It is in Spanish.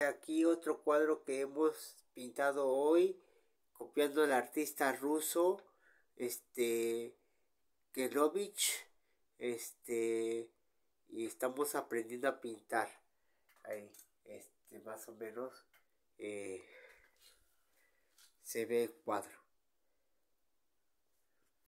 Aquí otro cuadro que hemos pintado hoy, copiando al artista ruso, este, este, y estamos aprendiendo a pintar. Ahí, este, más o menos, eh, se ve el cuadro.